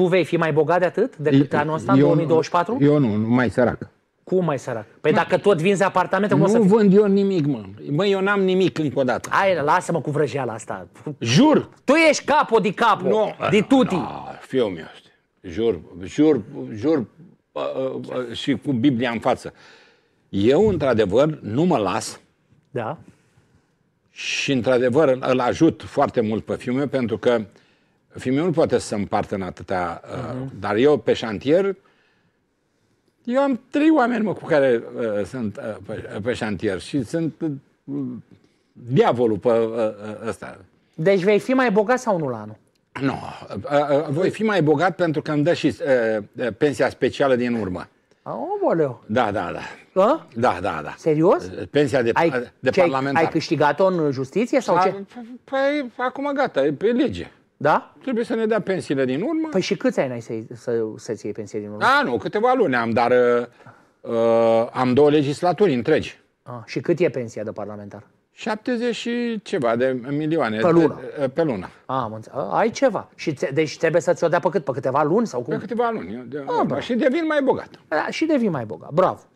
Tu vei fi mai bogat de atât decât anul ăsta, eu, 2024? Eu nu, mai sărac. Cum mai sărac? Păi mă, dacă tot vinzi apartamente, cum nu o să Nu vând eu nimic, mă. Mă, eu n-am nimic încă o dată. Hai, lasă-mă cu vrăjeala asta. Jur! Tu ești capo di capo, no, di tuti. No, da, fiu meu, jur, jur, jur uh, uh, uh, și cu Biblia în față. Eu, într-adevăr, nu mă las. Da. Și, într-adevăr, îl ajut foarte mult pe fiul meu pentru că uh, Fimiu nu poate să împartă în atâtea, uh-huh. Mhm. dar eu pe șantier, eu am trei oameni mă, cu care uh, sunt uh, pe, uh, pe șantier și sunt uh, diavolul pe uh, uh, ăsta. Deci vei fi mai bogat sau nu la anul? Nu, uh, uh, voi fi mai bogat pentru că îmi dă și uh, uh pensia specială din urmă. Omoleu. Da, da, da. A? Da, da, da. Serios? Pensia de, ai, de parlamentar. Ai câștigat-o în justiție sau ce? Păi, acum gata, e pe lege. Da? Trebuie să ne dea pensiile din urmă. Păi și câți ani ai să, să, să-ți iei pensie din urmă? A, nu, câteva luni am, dar uh, uh, am două legislaturi întregi. A, și cât e pensia de parlamentar? 70 și ceva de milioane. Pe lună? De, uh, pe lună. A, am Ai ceva. Și te, deci trebuie să-ți o dea pe cât? Pe câteva luni sau cum? Pe câteva luni. De, A, ah, și devin mai bogat. Da, și devin mai bogat. Bravo.